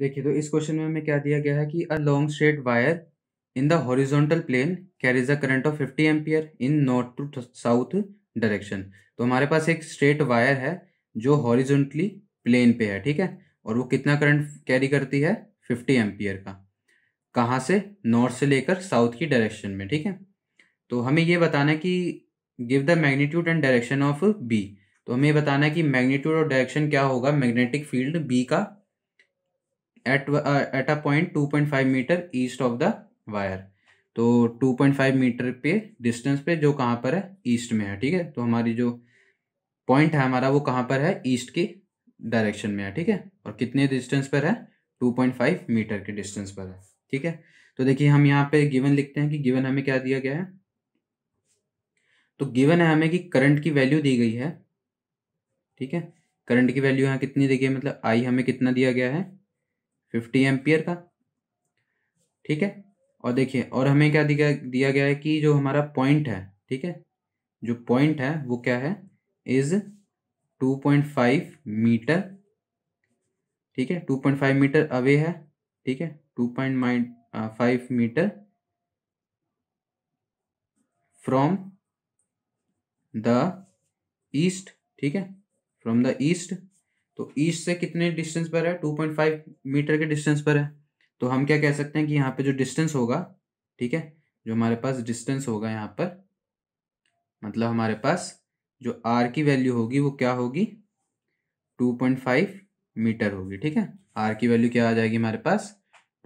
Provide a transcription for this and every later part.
देखिए तो इस क्वेश्चन में हमें क्या दिया गया है कि a long straight wire in the horizontal plane carries a current of 50 ampere in north to south direction तो हमारे पास एक स्ट्रेट वायर है जो हॉरिजॉन्टली प्लेन पे है ठीक है और वो कितना करंट कैरी करती है 50 एम्पियर का कहाँ से नॉर्थ से लेकर साउथ की डायरेक्शन में ठीक है तो हमें ये बताना है कि give the magnitude and direction of B तो हमें बताना है कि मैग्नीट्यूड और डायरेक्शन क्या होगा मैग्नेटिक फील्ड बी का at a point two point five metre east of the wire तो फाइव मीटर पे डिस्टेंस पे जो कहाँ पर है ईस्ट में है ठीक है तो हमारी जो पॉइंट है हमारा वो कहाँ पर है ईस्ट की डायरेक्शन में है ठीक है और कितने डिस्टेंस पर है फाइव मीटर के डिस्टेंस पर है ठीक है तो देखिए हम यहाँ पे गिवन लिखते हैं कि गिवन हमें क्या दिया गया है तो गिवन है हमें कि करंट की वैल्यू दी गई है ठीक है करंट की वैल्यू यहाँ कितनी दी गई है मतलब आई हमें कितना दिया गया है फिफ्टी एम्पियर का ठीक है और देखिए और हमें क्या दिया दिया गया है कि जो हमारा पॉइंट है ठीक है जो पॉइंट है वो क्या है इज 2.5 मीटर ठीक है 2.5 मीटर अवे है ठीक है 2.5 मीटर फ्रॉम द ईस्ट ठीक है फ्रॉम द ईस्ट तो ईस्ट से कितने डिस्टेंस पर है 2.5 मीटर के डिस्टेंस पर है तो हम क्या कह सकते हैं कि यहाँ पे जो डिस्टेंस होगा ठीक है जो हमारे पास डिस्टेंस होगा यहाँ पर मतलब हमारे पास जो आर की वैल्यू होगी वो क्या होगी 2.5 मीटर होगी ठीक है आर की वैल्यू क्या आ जाएगी हमारे पास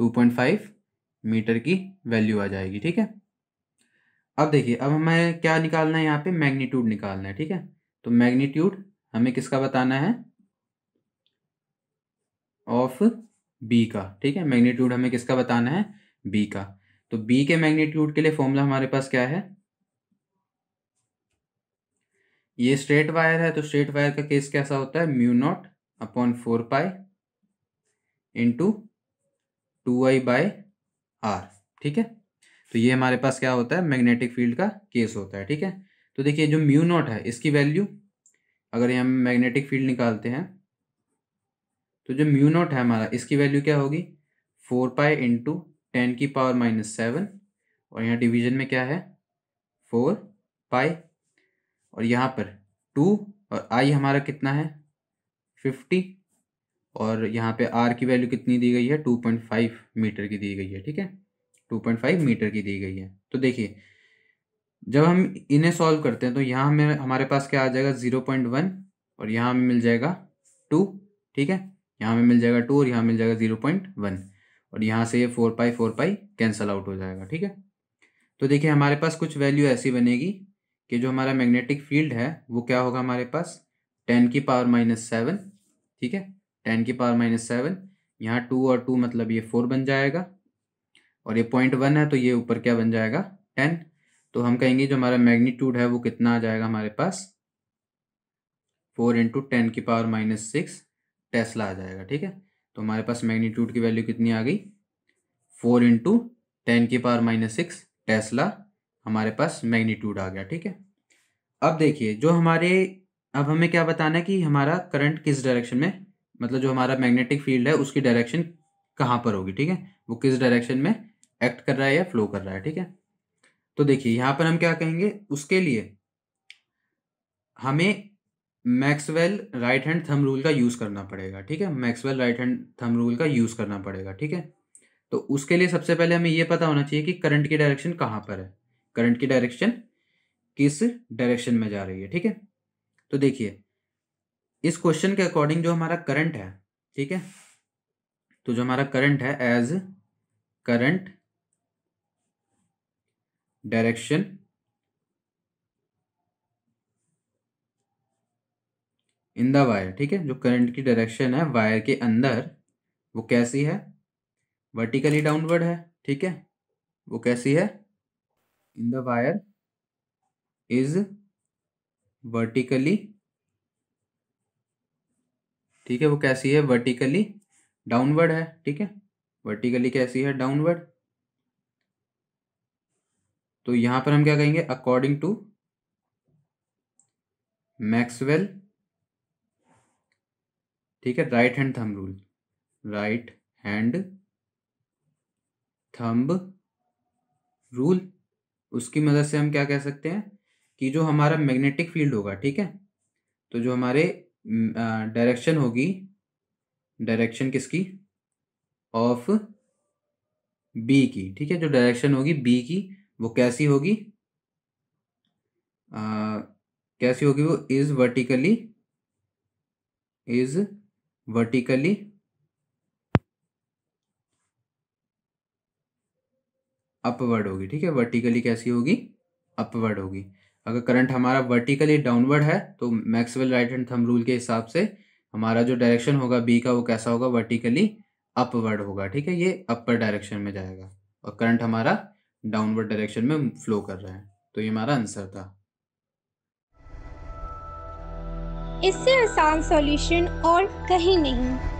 2.5 मीटर की वैल्यू आ जाएगी ठीक है अब देखिए अब हमें क्या निकालना है यहाँ पे मैग्नीट्यूड निकालना है ठीक है तो मैग्नीट्यूड हमें किसका बताना है ऑफ बी का ठीक है मैग्नीट्यूड हमें किसका बताना है बी का तो बी के मैग्नीट्यूड के लिए फॉर्मूला हमारे पास क्या है ये स्ट्रेट वायर है तो स्ट्रेट वायर का केस कैसा होता है mu nought upon four pi into two I by R ठीक है तो ये हमारे पास क्या होता है मैग्नेटिक फील्ड का केस होता है ठीक है तो देखिए जो म्यू नॉट है इसकी वैल्यू अगर हम मैग्नेटिक फील्ड निकालते हैं तो जो म्यू नोट है हमारा इसकी वैल्यू क्या होगी फोर पाई इंटू टेन की पावर माइनस सेवन और यहाँ डिवीजन में क्या है फोर पाई और यहाँ पर टू और आई हमारा कितना है फिफ्टी और यहाँ पे आर की वैल्यू कितनी दी गई है टू पॉइंट फाइव मीटर की दी गई है ठीक है टू पॉइंट फाइव मीटर की दी गई है तो देखिए जब हम इन्हें सॉल्व करते हैं तो यहाँ हमें हमारे पास क्या आ जाएगा ज़ीरो पॉइंट वन और यहाँ हमें मिल जाएगा टू ठीक है यहाँ पे मिल जाएगा टू और यहाँ मिल जाएगा जीरो पॉइंट वन और यहाँ से ये four pi four pi cancel out हो जाएगा ठीक है तो देखिए हमारे पास कुछ वैल्यू ऐसी बनेगी कि जो हमारा मैग्नेटिक फील्ड है वो क्या होगा हमारे पास टेन की पावर माइनस सेवन ठीक है टेन की पावर माइनस सेवन यहाँ टू और टू मतलब ये फोर बन जाएगा और ये पॉइंट वन है तो ये ऊपर क्या बन जाएगा टेन तो हम कहेंगे जो हमारा मैग्नीट्यूड है वो कितना आ जाएगा हमारे पास फोर इंटू टेन की पावर माइनस सिक्स टेस्ला आ जाएगा ठीक है तो हमारे पास मैग्नीट्यूड की वैल्यू कितनी आ गई फोर इंटू टेन की पावर माइनस सिक्स टेस्ला हमारे पास मैग्नीट्यूड आ गया ठीक है अब देखिए जो हमारे अब हमें क्या बताना है कि हमारा करंट किस डायरेक्शन में मतलब जो हमारा मैग्नेटिक फील्ड है उसकी डायरेक्शन कहाँ पर होगी ठीक है वो किस डायरेक्शन में एक्ट कर रहा है या फ्लो कर रहा है ठीक है तो देखिए यहाँ पर हम क्या कहेंगे उसके लिए हमें Maxwell right hand thumb rule का यूज़ करना पड़ेगा ठीक है Maxwell right hand thumb rule का यूज़ करना पड़ेगा ठीक है तो उसके लिए सबसे पहले हमें यह पता होना चाहिए कि करंट की डायरेक्शन कहां पर है करंट की डायरेक्शन किस डायरेक्शन में जा रही है ठीक है तो देखिए इस क्वेश्चन के अकॉर्डिंग जो हमारा करंट है ठीक है तो जो हमारा करंट है as current direction in the wire ठीक है जो करंट की डायरेक्शन है वायर के अंदर वो कैसी है वर्टिकली डाउनवर्ड है ठीक है वो कैसी है in the wire is vertically ठीक है वो कैसी है वर्टिकली डाउनवर्ड है ठीक है वर्टिकली कैसी है डाउनवर्ड तो यहां पर हम क्या कहेंगे अकॉर्डिंग टू मैक्सवेल ठीक है right hand thumb rule right hand thumb rule उसकी मदद से हम क्या कह सकते हैं कि जो हमारा मैग्नेटिक फील्ड होगा ठीक है तो जो हमारे डायरेक्शन होगी डायरेक्शन किसकी ऑफ बी की ठीक है जो डायरेक्शन होगी बी की वो कैसी होगी आ, कैसी होगी वो is vertically is vertically upward होगी ठीक है वर्टिकली कैसी होगी अपवर्ड होगी अगर करंट हमारा वर्टिकली डाउनवर्ड है तो Maxwell right hand thumb rule के हिसाब से हमारा जो डायरेक्शन होगा बी का वो कैसा होगा वर्टिकली अपवर्ड होगा ठीक है ये अपर डायरेक्शन में जाएगा और करंट हमारा डाउनवर्ड डायरेक्शन में फ्लो कर रहा है तो ये हमारा आंसर था इससे आसान सॉल्यूशन और कहीं नहीं